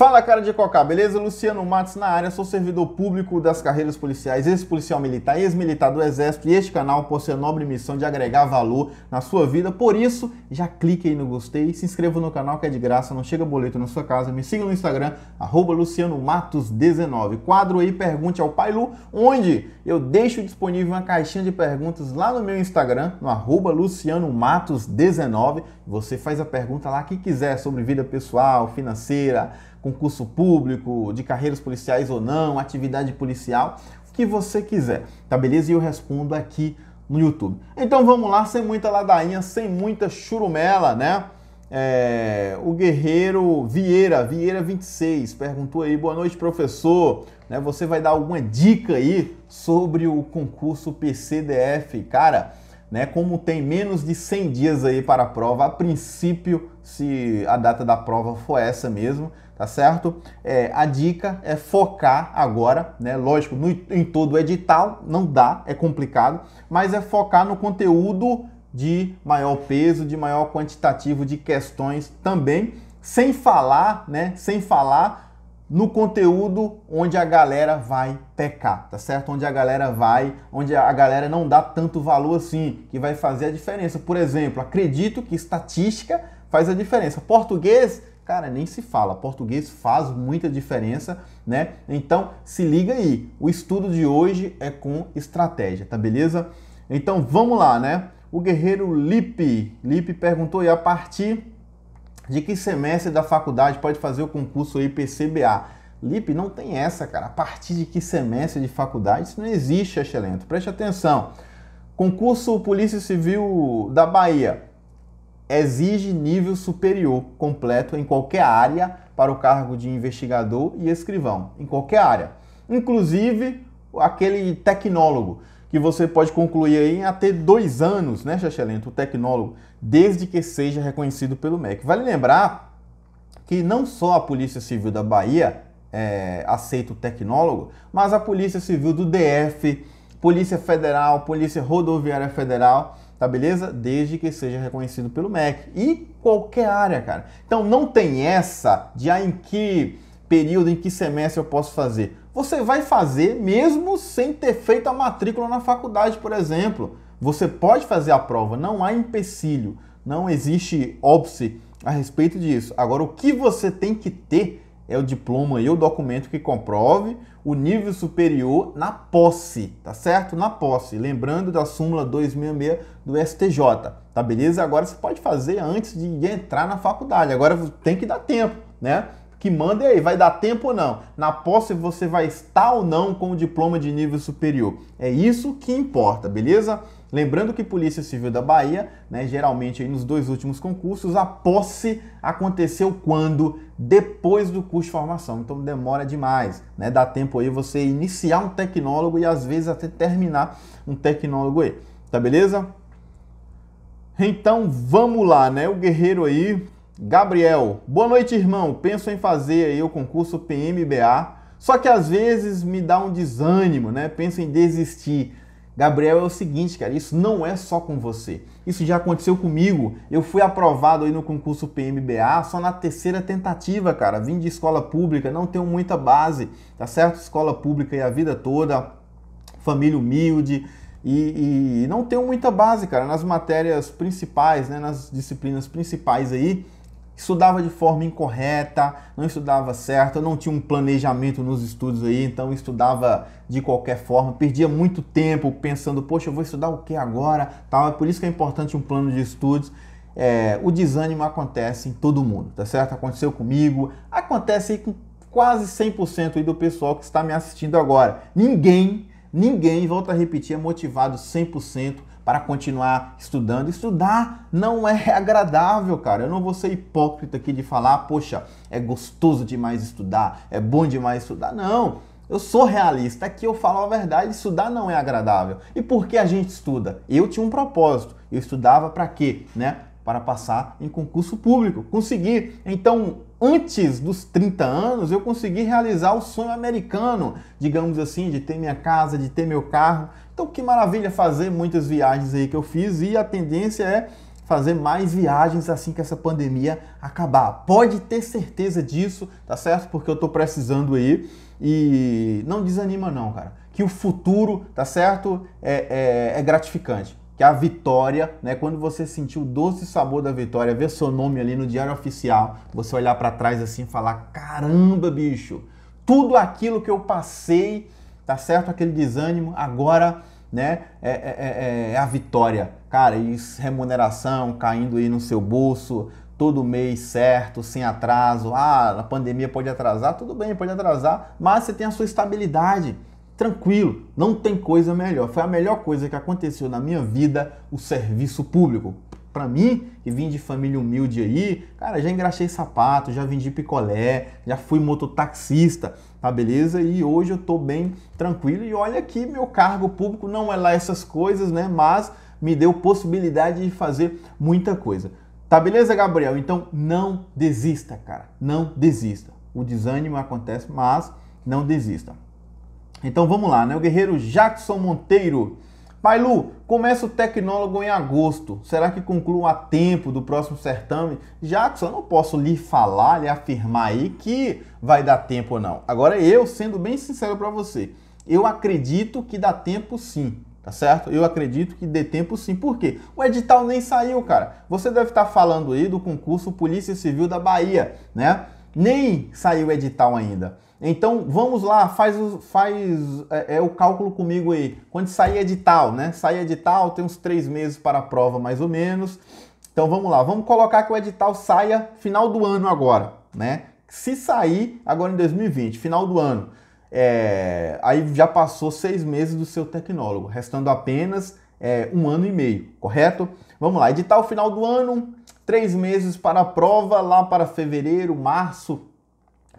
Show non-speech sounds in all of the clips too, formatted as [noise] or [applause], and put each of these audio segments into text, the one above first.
Fala cara de coca, beleza? Luciano Matos na área, sou servidor público das carreiras policiais, ex-policial militar, ex-militar do Exército e este canal possui a nobre missão de agregar valor na sua vida, por isso já clique aí no gostei, se inscreva no canal que é de graça, não chega boleto na sua casa, me siga no Instagram, arroba lucianomatos19, quadro aí Pergunte ao Pai Lu, onde eu deixo disponível uma caixinha de perguntas lá no meu Instagram, no arroba lucianomatos19, você faz a pergunta lá que quiser sobre vida pessoal, financeira concurso público, de carreiras policiais ou não, atividade policial, o que você quiser, tá beleza? E eu respondo aqui no YouTube. Então vamos lá, sem muita ladainha, sem muita churumela, né? É, o guerreiro Vieira, Vieira 26, perguntou aí, boa noite professor, né, você vai dar alguma dica aí sobre o concurso PCDF? Cara, né, como tem menos de 100 dias aí para a prova, a princípio se a data da prova for essa mesmo, tá certo? É, a dica é focar agora, né? Lógico, no, em todo o edital não dá, é complicado, mas é focar no conteúdo de maior peso, de maior quantitativo de questões também, sem falar, né? Sem falar no conteúdo onde a galera vai pecar, tá certo? Onde a galera vai, onde a galera não dá tanto valor assim, que vai fazer a diferença. Por exemplo, acredito que estatística faz a diferença. Português, cara, nem se fala. Português faz muita diferença, né? Então, se liga aí. O estudo de hoje é com estratégia, tá beleza? Então, vamos lá, né? O guerreiro Lipe, Lipe perguntou e a partir de que semestre da faculdade pode fazer o concurso IPCBA? Lipe, não tem essa, cara. A partir de que semestre de faculdade? Isso não existe, excelente. Preste atenção. Concurso Polícia Civil da Bahia exige nível superior completo em qualquer área para o cargo de investigador e escrivão, em qualquer área. Inclusive aquele tecnólogo, que você pode concluir aí em até dois anos, né, Chachelento, o tecnólogo, desde que seja reconhecido pelo MEC. Vale lembrar que não só a Polícia Civil da Bahia é, aceita o tecnólogo, mas a Polícia Civil do DF, Polícia Federal, Polícia Rodoviária Federal, tá beleza? Desde que seja reconhecido pelo MEC. E qualquer área, cara. Então não tem essa de ah, em que período, em que semestre eu posso fazer. Você vai fazer mesmo sem ter feito a matrícula na faculdade, por exemplo. Você pode fazer a prova, não há empecilho, não existe óbice a respeito disso. Agora, o que você tem que ter é o diploma e o documento que comprove o nível superior na posse, tá certo? Na posse. Lembrando da súmula 266 do STJ, tá beleza? Agora você pode fazer antes de entrar na faculdade. Agora tem que dar tempo, né? Que manda aí, vai dar tempo ou não? Na posse você vai estar ou não com o diploma de nível superior. É isso que importa, beleza? Lembrando que Polícia Civil da Bahia, né, geralmente nos dois últimos concursos, a posse aconteceu quando? Depois do curso de formação. Então demora demais, né? Dá tempo aí você iniciar um tecnólogo e às vezes até terminar um tecnólogo aí. Tá beleza? Então vamos lá, né? O guerreiro aí, Gabriel. Boa noite, irmão. Penso em fazer aí o concurso PMBA. Só que às vezes me dá um desânimo, né? Penso em desistir. Gabriel, é o seguinte, cara, isso não é só com você. Isso já aconteceu comigo. Eu fui aprovado aí no concurso PMBA só na terceira tentativa, cara. Vim de escola pública, não tenho muita base, tá certo? Escola pública e a vida toda, família humilde. E, e não tenho muita base, cara, nas matérias principais, né, nas disciplinas principais aí, estudava de forma incorreta, não estudava certo, não tinha um planejamento nos estudos aí, então estudava de qualquer forma, perdia muito tempo pensando, poxa, eu vou estudar o que agora, tal. É por isso que é importante um plano de estudos. É, o desânimo acontece em todo mundo, tá certo? Aconteceu comigo, acontece com quase 100% do pessoal que está me assistindo agora. Ninguém, ninguém, volta a repetir, é motivado 100% para continuar estudando. Estudar não é agradável, cara. Eu não vou ser hipócrita aqui de falar, poxa, é gostoso demais estudar, é bom demais estudar. Não. Eu sou realista, aqui eu falo a verdade, estudar não é agradável. E por que a gente estuda? Eu tinha um propósito. Eu estudava para quê, né? Para passar em concurso público, conseguir. Então, antes dos 30 anos, eu consegui realizar o sonho americano, digamos assim, de ter minha casa, de ter meu carro, então, que maravilha fazer muitas viagens aí que eu fiz e a tendência é fazer mais viagens assim que essa pandemia acabar. Pode ter certeza disso, tá certo? Porque eu tô precisando aí e não desanima não, cara. Que o futuro, tá certo? É, é, é gratificante. Que a vitória, né? Quando você sentir o doce sabor da vitória, ver seu nome ali no diário oficial, você olhar para trás assim e falar: caramba, bicho, tudo aquilo que eu passei tá certo? Aquele desânimo, agora né, é, é, é, é a vitória. Cara, e remuneração caindo aí no seu bolso, todo mês certo, sem atraso. Ah, a pandemia pode atrasar, tudo bem, pode atrasar, mas você tem a sua estabilidade. Tranquilo, não tem coisa melhor. Foi a melhor coisa que aconteceu na minha vida, o serviço público para mim, que vim de família humilde aí, cara, já engraxei sapato, já vendi picolé, já fui mototaxista, tá beleza? E hoje eu tô bem tranquilo e olha que meu cargo público não é lá essas coisas, né? Mas me deu possibilidade de fazer muita coisa. Tá beleza, Gabriel? Então não desista, cara. Não desista. O desânimo acontece, mas não desista. Então vamos lá, né? O guerreiro Jackson Monteiro Pai Lu, começa o tecnólogo em agosto. Será que concluo a tempo do próximo certame? Jackson, eu não posso lhe falar, lhe afirmar aí que vai dar tempo ou não. Agora, eu, sendo bem sincero para você, eu acredito que dá tempo sim. Tá certo? Eu acredito que dê tempo sim. Por quê? O edital nem saiu, cara. Você deve estar tá falando aí do concurso Polícia Civil da Bahia, né? Nem saiu o edital ainda. Então vamos lá, faz, faz é, é, o cálculo comigo aí. Quando sair edital, né? Sair edital tem uns três meses para a prova, mais ou menos. Então vamos lá, vamos colocar que o edital saia final do ano agora, né? Se sair agora em 2020, final do ano, é, aí já passou seis meses do seu tecnólogo, restando apenas é, um ano e meio, correto? Vamos lá, edital final do ano, três meses para a prova, lá para fevereiro, março,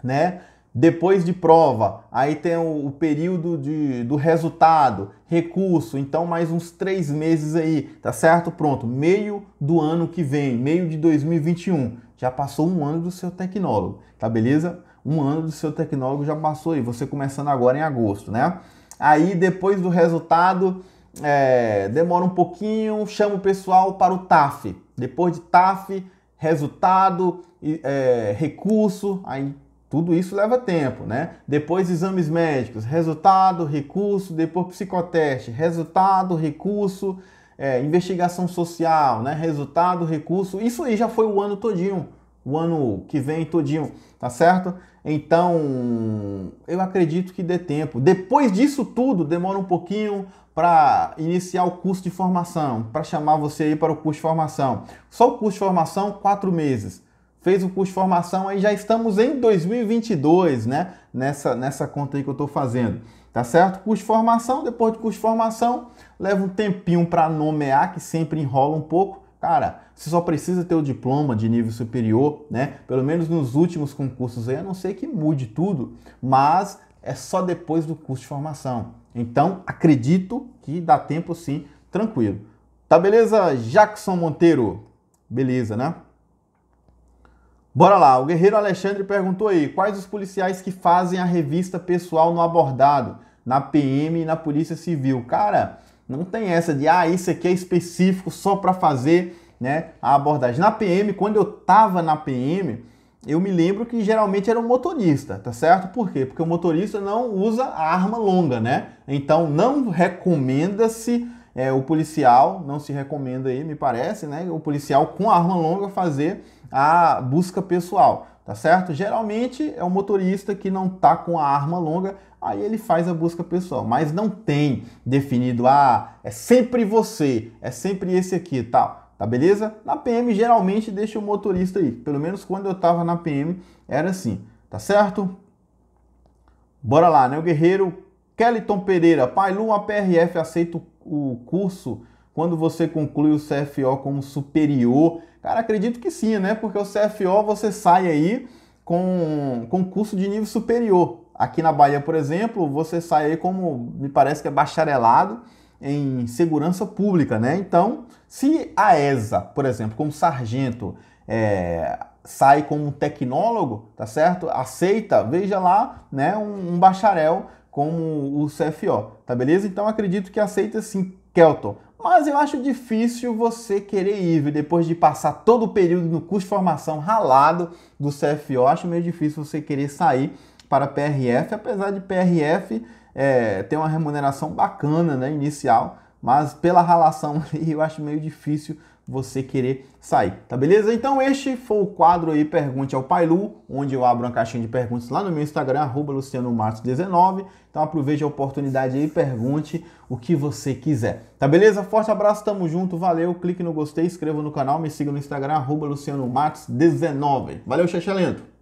né? Depois de prova, aí tem o, o período de, do resultado, recurso, então mais uns três meses aí, tá certo? Pronto, meio do ano que vem, meio de 2021, já passou um ano do seu tecnólogo, tá beleza? Um ano do seu tecnólogo já passou aí, você começando agora em agosto, né? Aí depois do resultado, é, demora um pouquinho, chama o pessoal para o TAF. Depois de TAF, resultado, é, recurso, aí tudo isso leva tempo, né? Depois exames médicos, resultado, recurso, depois psicoteste, resultado, recurso, é, investigação social, né? Resultado, recurso. Isso aí já foi o ano todinho, o ano que vem todinho, tá certo? Então, eu acredito que dê tempo. Depois disso tudo, demora um pouquinho para iniciar o curso de formação, para chamar você aí para o curso de formação. Só o curso de formação, quatro meses fez o curso de formação aí, já estamos em 2022, né? Nessa, nessa conta aí que eu estou fazendo, tá certo? Curso de formação, depois do curso de formação, leva um tempinho para nomear, que sempre enrola um pouco. Cara, você só precisa ter o diploma de nível superior, né? Pelo menos nos últimos concursos aí, a não ser que mude tudo, mas é só depois do curso de formação. Então, acredito que dá tempo sim, tranquilo. Tá beleza, Jackson Monteiro? Beleza, né? Bora lá, o guerreiro Alexandre perguntou aí: quais os policiais que fazem a revista pessoal no abordado, na PM e na Polícia Civil? Cara, não tem essa de ah, isso aqui é específico só para fazer, né, a abordagem. Na PM, quando eu tava na PM, eu me lembro que geralmente era um motorista, tá certo? Por quê? Porque o motorista não usa a arma longa, né? Então não recomenda-se é, o policial, não se recomenda aí, me parece, né? O policial com arma longa fazer a busca pessoal, tá certo? Geralmente é o motorista que não tá com a arma longa, aí ele faz a busca pessoal, mas não tem definido, ah, é sempre você, é sempre esse aqui e tal tá beleza? Na PM geralmente deixa o motorista aí, pelo menos quando eu tava na PM era assim, tá certo? Bora lá, né? O guerreiro Kellyton Pereira, Pai Lu a PRF aceita o o curso quando você conclui o CFO como superior? Cara, acredito que sim, né? Porque o CFO você sai aí com concurso de nível superior. Aqui na Bahia, por exemplo, você sai aí como, me parece que é bacharelado em segurança pública, né? Então, se a ESA, por exemplo, como sargento, é, sai como tecnólogo, tá certo? Aceita, veja lá, né, um, um bacharel como o CFO, tá beleza? Então acredito que aceita sim Kelton. Mas eu acho difícil você querer ir, depois de passar todo o período no curso de formação ralado do CFO. Acho meio difícil você querer sair para PRF, apesar de PRF é, ter uma remuneração bacana né, inicial, mas pela ralação [laughs] ali eu acho meio difícil você querer sair, tá beleza? Então este foi o quadro aí Pergunte ao Pai Lu, onde eu abro uma caixinha de perguntas lá no meu Instagram, arroba lucianomatos19. Então aproveite a oportunidade aí, pergunte o que você quiser, tá beleza? Forte abraço, tamo junto, valeu, clique no gostei, inscreva no canal, me siga no Instagram, arroba lucianomatos19. Valeu, lento.